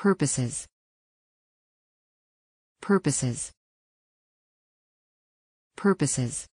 Purposes Purposes Purposes